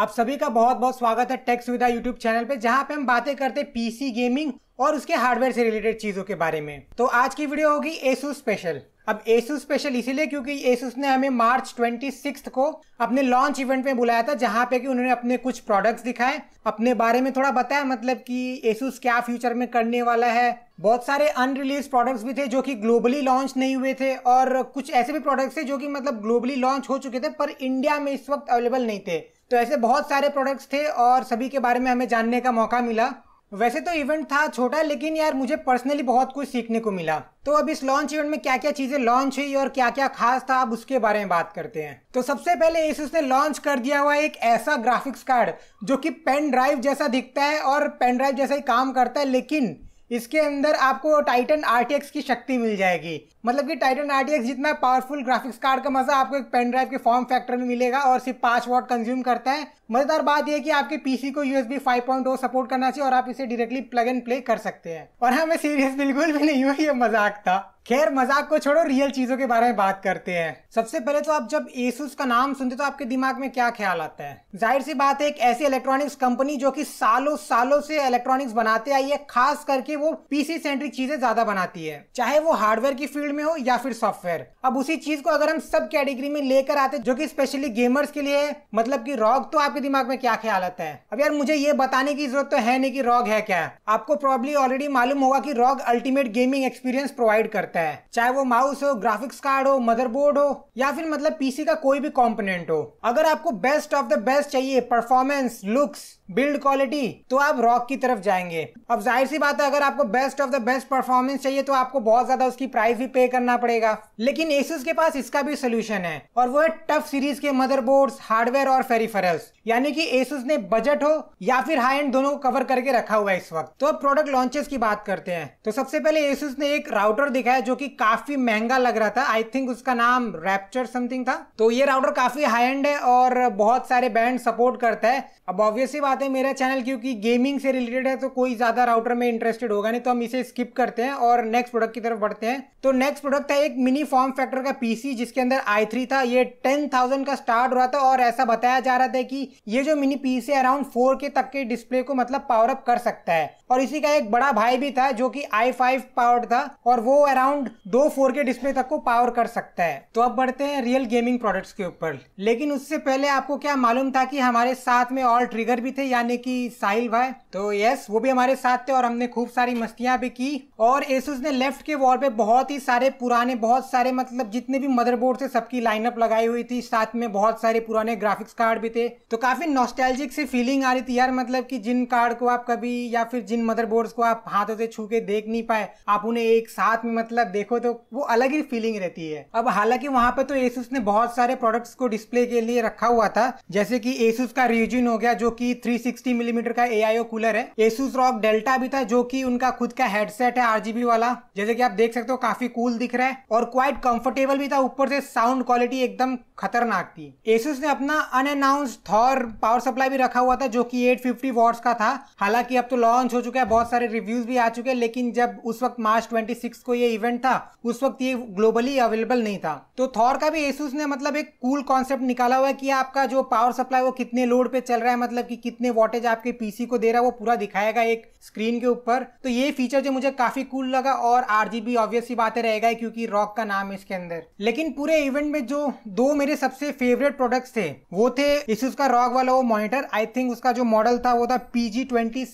आप सभी का बहुत बहुत स्वागत है टेक सुविधा यूट्यूब चैनल पे जहाँ पे हम बातें करते हैं पीसी गेमिंग और उसके हार्डवेयर से रिलेटेड चीजों के बारे में तो आज की वीडियो होगी एसू स्पेशल अब एसूस स्पेशल इसीलिए क्योंकि एसूस ने हमें मार्च ट्वेंटी को अपने लॉन्च इवेंट में बुलाया था जहां पे कि उन्होंने अपने कुछ प्रोडक्ट्स दिखाए अपने बारे में थोड़ा बताया मतलब कि एसूस क्या फ्यूचर में करने वाला है बहुत सारे अनरिलीज प्रोडक्ट्स भी थे जो कि ग्लोबली लॉन्च नहीं हुए थे और कुछ ऐसे भी प्रोडक्ट्स थे जो कि मतलब ग्लोबली लॉन्च हो चुके थे पर इंडिया में इस वक्त अवेलेबल नहीं थे तो ऐसे बहुत सारे प्रोडक्ट्स थे और सभी के बारे में हमें जानने का मौका मिला वैसे तो इवेंट था छोटा लेकिन यार मुझे पर्सनली बहुत कुछ सीखने को मिला तो अब इस लॉन्च इवेंट में क्या क्या चीजें लॉन्च हुई और क्या क्या खास था अब उसके बारे में बात करते हैं तो सबसे पहले एसुस ने लॉन्च कर दिया हुआ एक ऐसा ग्राफिक्स कार्ड जो कि पेन ड्राइव जैसा दिखता है और पेन ड्राइव जैसा ही काम करता है लेकिन इसके अंदर आपको टाइटन आर की शक्ति मिल जाएगी मतलब कि टाइटन आर जितना पावरफुल ग्राफिक्स कार्ड का मजा आपको एक पेन ड्राइव के फॉर्म फैक्टर में मिलेगा और सिर्फ पांच वॉट कंज्यूम करता है मजेदार बात यह कि आपके पीसी को यूएसबी 5.0 सपोर्ट करना चाहिए और आप इसे डायरेक्टली प्लग एंड प्ले कर सकते हैं और हाँ मैं सीरियस बिल्कुल भी नहीं हूँ ये मजाक था खैर मजाक को छोड़ो रियल चीजों के बारे में बात करते हैं सबसे पहले तो आप जब एसूस का नाम सुनते तो आपके दिमाग में क्या ख्याल आता है जाहिर सी बात है एक ऐसी इलेक्ट्रॉनिक्स कंपनी जो कि सालों सालों से इलेक्ट्रॉनिक्स बनाते आई है खास करके वो पीसी सेंट्रिक चीजें ज्यादा बनाती है चाहे वो हार्डवेयर की फील्ड में हो या फिर सॉफ्टवेयर अब उसी चीज को अगर हम सब कैटेगरी में लेकर आते जो की स्पेशली गेमर्स के लिए मतलब की रॉग तो आपके दिमाग में क्या ख्याल आता है अब यार मुझे ये बताने की जरूरत तो है नहीं की रॉग है क्या आपको प्रॉब्ली ऑलरेडी मालूम होगा की ROG ultimate gaming experience provide करता सकता है चाहे वो माउस हो ग्राफिक्स कार्ड हो मदरबोर्ड हो या फिर मतलब पीसी का कोई भी कॉम्पोनेंट हो अगर आपको बेस्ट ऑफ द बेस्ट चाहिए परफॉर्मेंस लुक्स बिल्ड क्वालिटी तो आप रॉक की तरफ जाएंगे अब जाहिर सी बात है अगर आपको best of the best performance चाहिए तो आपको बहुत ज्यादा उसकी प्राइस भी पे करना पड़ेगा लेकिन एसुस के पास इसका भी सोल्यूशन है और वो है टफ सीरीज के मदरबोर्ड्स हार्डवेयर और फेरीफेरल्स यानी कि एसुस ने बजट हो या फिर हाई एंड दोनों को कवर करके रखा हुआ है इस वक्त तो अब प्रोडक्ट लॉन्चेस की बात करते हैं तो सबसे पहले एसुस ने एक राउटर दिखाया है जो कि काफी महंगा लग रहा था आई थिंक उसका नाम रैप्चर समथिंग था तो ये राउटर काफी हाई एंड है और बहुत सारे बैंड सपोर्ट करता है अब ऑब्वियसली बात है मेरा चैनल क्योंकि गेमिंग से रिलेटेड है तो कोई ज्यादा राउटर में इंटरेस्टेड होगा नहीं तो हम इसे स्किप करते हैं और नेक्स्ट प्रोडक्ट की तरफ बढ़ते हैं तो नेक्स्ट प्रोडक्ट है एक मिनी फॉर्म फैक्टर का पीसी जिसके अंदर आई था ये टेन का स्टार्ट हुआ था और ऐसा बताया जा रहा था कि ये जो मिनी पीसी अराउंड फोर तक के डिस्प्ले को मतलब पावर अप कर सकता है और इसी का एक बड़ा भाई भी था जो कि आई फाइव पावर्ड था और वो अराउंड अराउंड दो फोर के डिस्प्ले तक को पावर कर सकता है तो अब बढ़ते हैं रियल गेमिंग प्रोडक्ट्स के ऊपर लेकिन उससे पहले आपको क्या मालूम था कि हमारे साथ में और ट्रिगर भी थे यानी कि साहिल भाई तो यस वो भी हमारे साथ थे और हमने खूब सारी मस्तियां भी की और एसुस ने लेफ्ट के वॉल पे बहुत ही सारे पुराने बहुत सारे मतलब जितने भी मदरबोर्ड थे सबकी लाइनअप लगाई हुई थी साथ में बहुत सारे पुराने ग्राफिक्स कार्ड भी थे तो काफी नॉस्टैल्जिक से फीलिंग आ रही थी यार मतलब कि जिन कार्ड को आप कभी या फिर जिन मदरबोर्ड्स को आप हाथों से छू के देख नहीं पाए आप उन्हें एक साथ में मतलब मतलब देखो तो वो अलग ही फीलिंग रहती है अब हालांकि वहाँ पे तो एसूस ने बहुत सारे प्रोडक्ट्स को डिस्प्ले के लिए रखा हुआ था जैसे कि एसूस का रिजिन हो गया जो कि 360 मिलीमीटर mm का एआईओ कूलर है एसूस रॉक डेल्टा भी था जो कि उनका खुद का हेडसेट है आरजीबी वाला जैसे कि आप देख सकते हो काफी कूल दिख रहा है और क्वाइट कंफर्टेबल भी था ऊपर से साउंड क्वालिटी एकदम खतरनाक थी एसूस ने अपना अनअनाउंस थॉर पावर सप्लाई भी रखा हुआ था जो कि 850 फिफ्टी का था हालांकि अब तो लॉन्च हो चुका है बहुत सारे रिव्यूज भी आ चुके हैं लेकिन जब उस वक्त मार्च 26 को ये इवेंट इवेंट था उस वक्त ये ग्लोबली अवेलेबल नहीं था तो थॉर का भी एसूस ने मतलब एक कूल कॉन्सेप्ट निकाला हुआ है कि आपका जो पावर सप्लाई वो कितने लोड पे चल रहा है मतलब कि कितने वोटेज आपके पीसी को दे रहा है वो पूरा दिखाएगा एक स्क्रीन के ऊपर तो ये फीचर जो मुझे काफी कूल लगा और आर ऑब्वियस बातें रहेगा क्योंकि रॉक का नाम है इसके अंदर लेकिन पूरे इवेंट में जो दो मेरे सबसे फेवरेट प्रोडक्ट थे वो थे एसूस का रॉक वाला वो मॉनिटर आई थिंक उसका जो मॉडल था वो था पीजी ट्वेंटी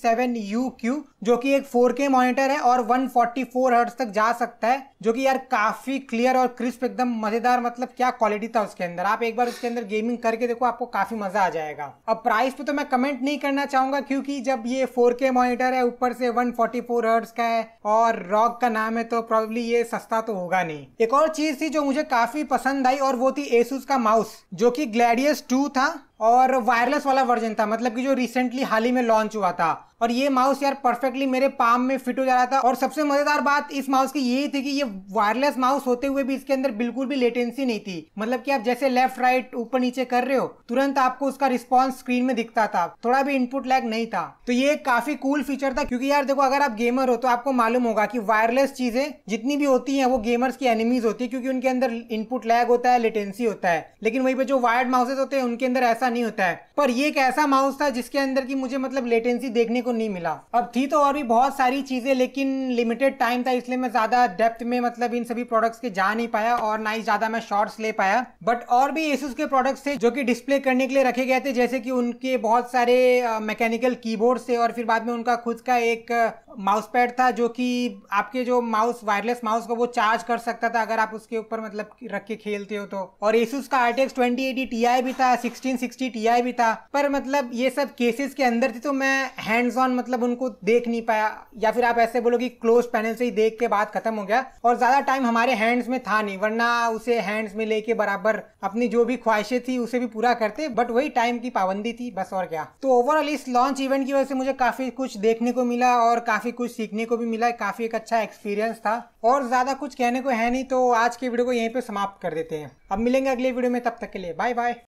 जो कि एक फोर मॉनिटर है और वन फोर्टी तक जा सकता है सकता है जो कि यार काफी क्लियर और क्रिस्प एकदम मजेदार मतलब क्या क्वालिटी था उसके अंदर आप एक बार उसके अंदर गेमिंग करके देखो आपको काफी मजा आ जाएगा अब प्राइस पे तो मैं कमेंट नहीं करना चाहूंगा क्योंकि जब ये फोर के मॉनिटर है ऊपर से वन फोर्टी का है और रॉक का नाम है तो प्रॉब्ली ये सस्ता तो होगा नहीं एक और चीज थी जो मुझे काफी पसंद आई और वो थी एसूस का माउस जो की ग्लैडियस टू था और वायरलेस वाला वर्जन था मतलब कि जो रिसेंटली हाल ही में लॉन्च हुआ था और ये माउस यार परफेक्टली मेरे पाम में फिट हो जा रहा था और सबसे मजेदार बात इस माउस की यही थी कि ये वायरलेस माउस होते हुए भी इसके अंदर बिल्कुल भी लेटेंसी नहीं थी मतलब कि आप जैसे लेफ्ट राइट ऊपर नीचे कर रहे हो तुरंत आपको उसका रिस्पॉन्स स्क्रीन में दिखता था थोड़ा भी इनपुट लैग नहीं था तो ये काफी कूल फीचर था क्योंकि यार देखो अगर आप गेमर हो तो आपको मालूम होगा कि वायरलेस चीजें जितनी भी होती है वो गेमर्स की एनिमीज होती है क्योंकि उनके अंदर इनपुट लैग होता है लेटेंसी होता है लेकिन वही पर जो वायर्ड माउसेज होते हैं उनके अंदर ऐसा ऐसा नहीं होता है पर ये एक ऐसा माउस था जिसके अंदर की मुझे मतलब लेटेंसी देखने को नहीं मिला अब थी तो और भी बहुत सारी चीज़ें लेकिन लिमिटेड टाइम था इसलिए मैं ज़्यादा डेप्थ में मतलब इन सभी प्रोडक्ट्स के जा नहीं पाया और ना ही ज़्यादा मैं शॉर्ट्स ले पाया बट और भी एसूस के प्रोडक्ट्स थे जो कि डिस्प्ले करने के लिए रखे गए थे जैसे कि उनके बहुत सारे मैकेनिकल कीबोर्ड थे और फिर बाद में उनका खुद का एक माउस पैड था जो कि आपके जो माउस वायरलेस माउस को वो चार्ज कर सकता था अगर आप उसके ऊपर मतलब रख के खेलते हो तो और एसूस का R RTX twenty eighty T I भी था सिक्सटीन सिक्सटी टी भी था पर मतलब ये सब केसेस के अंदर थी तो मैं हैंड्स ऑन मतलब उनको देख नहीं पाया या फिर आप ऐसे बोलो कि क्लोज पैनल से ही देख के बात खत्म हो गया और ज्यादा टाइम हमारे हैंड्स में था नहीं वरना उसे हैंड्स में लेके बराबर अपनी जो भी ख्वाहिशें थी उसे भी पूरा करते बट वही टाइम की पाबंदी थी बस और क्या तो ओवरऑल इस लॉन्च इवेंट की वजह से मुझे काफी कुछ देखने को मिला और काफी कुछ सीखने को भी मिला काफी एक अच्छा एक्सपीरियंस था और ज्यादा कुछ कहने को है नहीं तो आज के वीडियो को यहीं पे समाप्त कर देते हैं अब मिलेंगे अगले वीडियो में तब तक के लिए बाय बाय